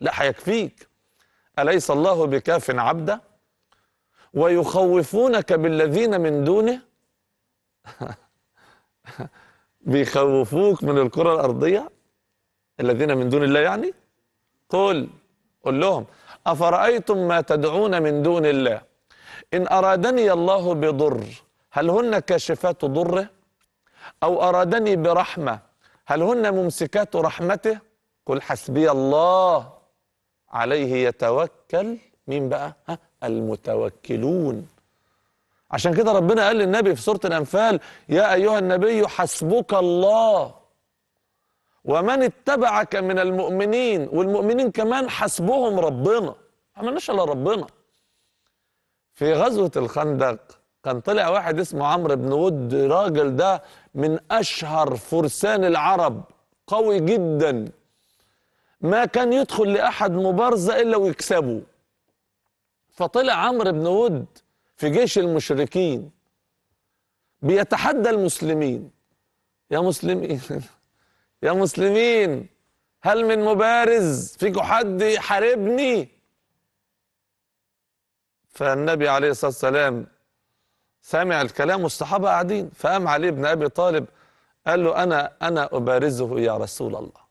لا حيكفيك أليس الله بكاف عبدا ويخوفونك بالذين من دونه بيخوفوك من الكرة الأرضية الذين من دون الله يعني قل قل لهم أفرأيتم ما تدعون من دون الله إن أرادني الله بضر هل هن كاشفات ضره أو أرادني برحمة هل هن ممسكات رحمته قل حسبي الله عليه يتوكل مين بقى ها المتوكلون عشان كده ربنا قال للنبي في سورة الأنفال يا أيها النبي حسبك الله ومن اتبعك من المؤمنين والمؤمنين كمان حسبهم ربنا ما عملناش إلا ربنا في غزوة الخندق كان طلع واحد اسمه عمرو بن ود راجل ده من أشهر فرسان العرب قوي جدا ما كان يدخل لأحد مبارزة إلا ويكسبه فطلع عمرو بن ود في جيش المشركين بيتحدى المسلمين يا مسلمين يا مسلمين هل من مبارز فيكم حد يحاربني فالنبي عليه الصلاة والسلام سمع الكلام والصحابة قاعدين فقام علي بن أبي طالب قال له أنا أنا أبارزه يا رسول الله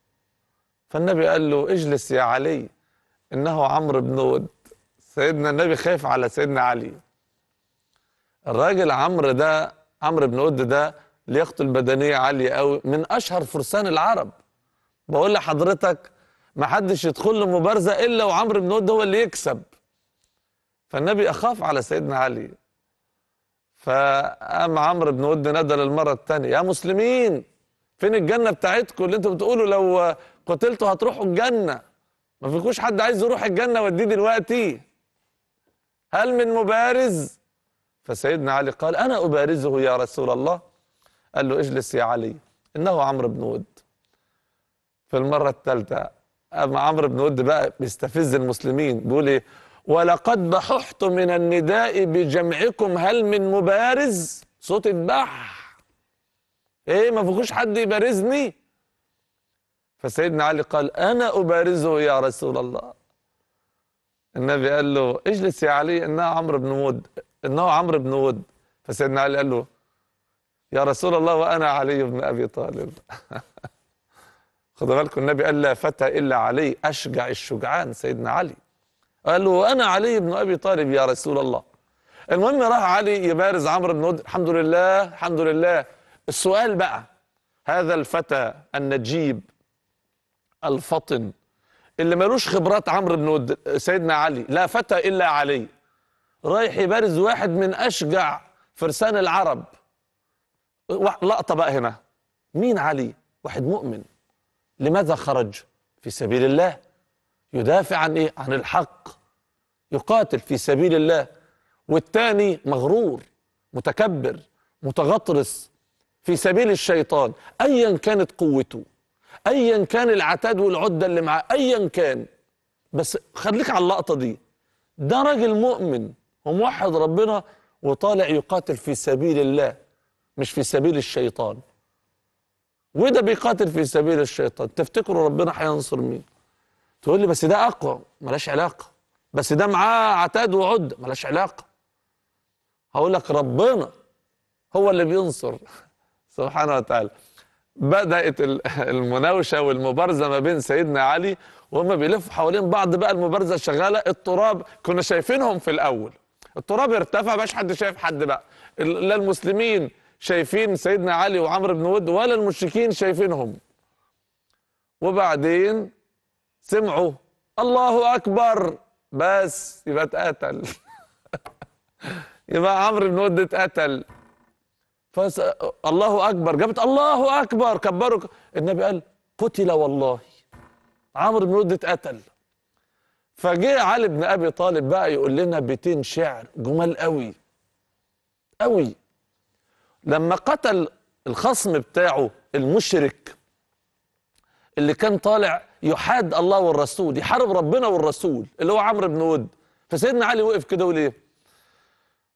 فالنبي قال له اجلس يا علي إنه عمرو بن ود سيدنا النبي خايف على سيدنا علي الراجل عمرو ده عمرو بن ود ده لياقته البدنية عالية قوي من أشهر فرسان العرب بقول لحضرتك ما حدش يدخل له مبارزة إلا وعمرو بن ود هو اللي يكسب فالنبي أخاف على سيدنا علي فقام عمرو بن ود نادى للمرة الثانية يا مسلمين فين الجنة بتاعتكم اللي انتوا بتقولوا لو قتلتوا هتروحوا الجنة ما فيكوش حد عايز يروح الجنة وديه دلوقتي هل من مبارز فسيدنا علي قال أنا أبارزه يا رسول الله قال له اجلس يا علي إنه عمرو بن ود في المرة الثالثة أما عمرو بن ود بقى بيستفز المسلمين بيقول إيه ولقد بححت من النداء بجمعكم هل من مبارز صوت البح ايه ما فيكوش حد يبارزني فسيدنا علي قال انا ابارزه يا رسول الله النبي قال له اجلس يا علي انه عمرو بن ود انه عمرو بن ود فسيدنا علي قال له يا رسول الله وانا علي بن ابي طالب خدوا بالكم النبي قال لا فتى الا علي اشجع الشجعان سيدنا علي قال له وانا علي بن ابي طالب يا رسول الله المهم راح علي يبارز عمرو بن ود الحمد لله الحمد لله السؤال بقى هذا الفتى النجيب الفطن اللي ملوش خبرات عمرو بن سيدنا علي لا فتى الا علي رايح يبارز واحد من اشجع فرسان العرب لقطه بقى هنا مين علي واحد مؤمن لماذا خرج في سبيل الله يدافع عن ايه عن الحق يقاتل في سبيل الله والتاني مغرور متكبر متغطرس في سبيل الشيطان أيا كانت قوته أيا كان العتاد والعدة اللي معاه أيا كان بس خليك على اللقطة دي ده راجل مؤمن وموحد ربنا وطالع يقاتل في سبيل الله مش في سبيل الشيطان وده بيقاتل في سبيل الشيطان تفتكروا ربنا هينصر مين تقول لي بس ده اقوى ملاش علاقه بس ده معاه عتاد وعد ملاش علاقه هقول لك ربنا هو اللي بينصر سبحانه وتعالى بدأت المناوشة والمبارزة ما بين سيدنا علي وهم بيلفوا حوالين بعض بقى المبارزة شغالة التراب كنا شايفينهم في الأول التراب ارتفع مش حد شايف حد بقى لا المسلمين شايفين سيدنا علي وعمرو بن ود ولا المشركين شايفينهم وبعدين سمعوا الله أكبر بس يبقى اتقتل يبقى عمرو بن ود اتقتل فس... الله اكبر جابت الله اكبر كبروا النبي قال قتل والله عمرو بن ود اتقتل فجه علي بن ابي طالب بقى يقول لنا بيتين شعر جمال قوي قوي لما قتل الخصم بتاعه المشرك اللي كان طالع يحاد الله والرسول يحارب ربنا والرسول اللي هو عمرو بن ود فسيدنا علي وقف كده وليه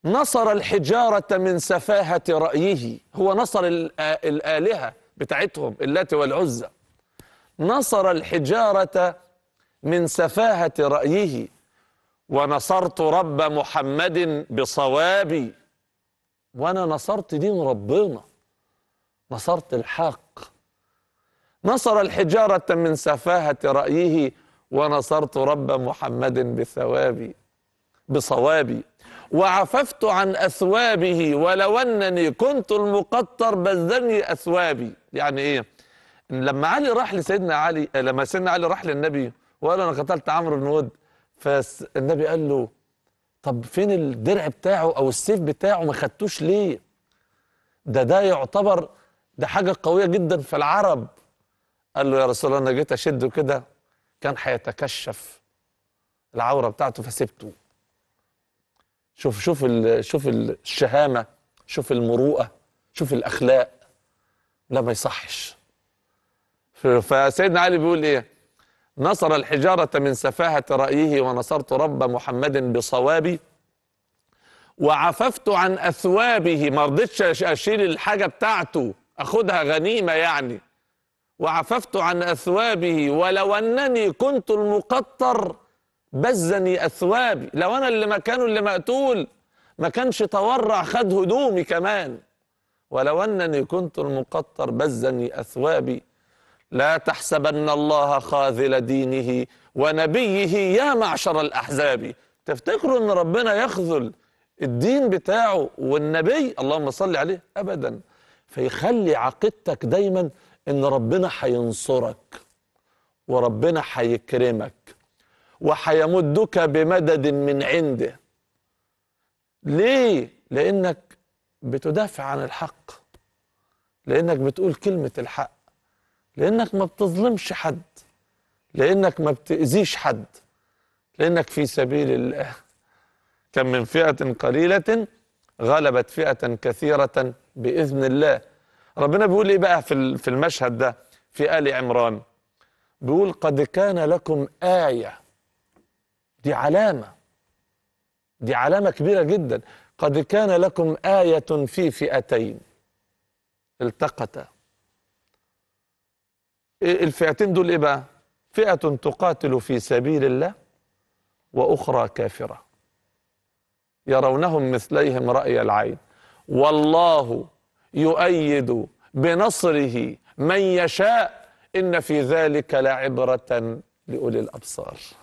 نصر الحجارة من سفاهة رأيه هو نصر الآلهة بتاعتهم اللات والعزى نصر الحجارة من سفاهة رأيه ونصرت رب محمد بصوابي وأنا نصرت دين ربنا نصرت الحق نصر الحجارة من سفاهة رأيه ونصرت رب محمد بثوابي بصوابي وعففت عن أثوابه ولو أنني كنت المقطر بذلني أثوابي يعني إيه لما علي راح لسيدنا علي آه، لما سيدنا علي راح للنبي وقال أنا قتلت عمرو بن ود فالنبي قال له طب فين الدرع بتاعه أو السيف بتاعه ما خدتوش ليه ده ده يعتبر ده حاجة قوية جدا في العرب قال له يا رسول الله أنا جيت أشده كده كان هيتكشف العورة بتاعته فسبته شوف شوف ال شوف الشهامه شوف المروءه شوف الاخلاق لا ما يصحش فسيدنا علي بيقول ايه نصر الحجاره من سفاهه رايه ونصرت رب محمد بصوابي وعففت عن اثوابه ما رضيتش اشيل الحاجه بتاعته اخدها غنيمه يعني وعففت عن اثوابه ولو انني كنت المقطر بزني أثوابي لو أنا اللي مكانه اللي مقتول ما كانش تورع خد هدومي كمان ولو أنني كنت المقطر بزني أثوابي لا تحسبن الله خاذل دينه ونبيه يا معشر الأحزاب تفتكروا أن ربنا يخذل الدين بتاعه والنبي اللهم صل عليه أبدا فيخلي عقيدتك دايما أن ربنا هينصرك وربنا هيكرمك وحيمدك بمدد من عنده ليه لانك بتدافع عن الحق لانك بتقول كلمه الحق لانك ما بتظلمش حد لانك ما بتاذيش حد لانك في سبيل الله كم من فئه قليله غلبت فئه كثيره باذن الله ربنا بيقول ايه بقى في المشهد ده في ال عمران بيقول قد كان لكم ايه دي علامة دي علامة كبيرة جدا قد كان لكم آية في فئتين التقتا الفئتين دول إيه بقى فئة تقاتل في سبيل الله وأخرى كافرة يرونهم مثليهم رأي العين والله يؤيد بنصره من يشاء إن في ذلك لعبرة لأولي الأبصار